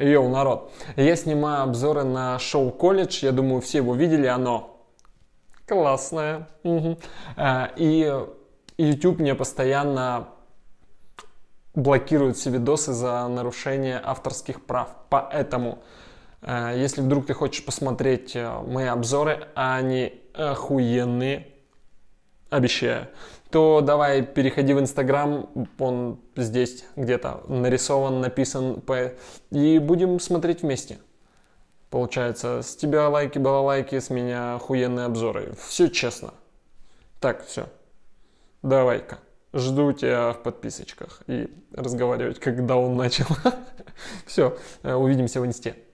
Йоу, народ, я снимаю обзоры на шоу «Колледж», я думаю, все его видели, оно классное. Э, и YouTube мне постоянно блокирует все видосы за нарушение авторских прав, поэтому... Э, если вдруг ты хочешь посмотреть э, мои обзоры, они охуенные, обещаю то давай переходи в Инстаграм, он здесь где-то нарисован, написан, и будем смотреть вместе. Получается, с тебя лайки, балалайки, с меня охуенные обзоры. Все честно. Так, все. Давай-ка. Жду тебя в подписочках и разговаривать, когда он начал. Все, э, увидимся в инсте.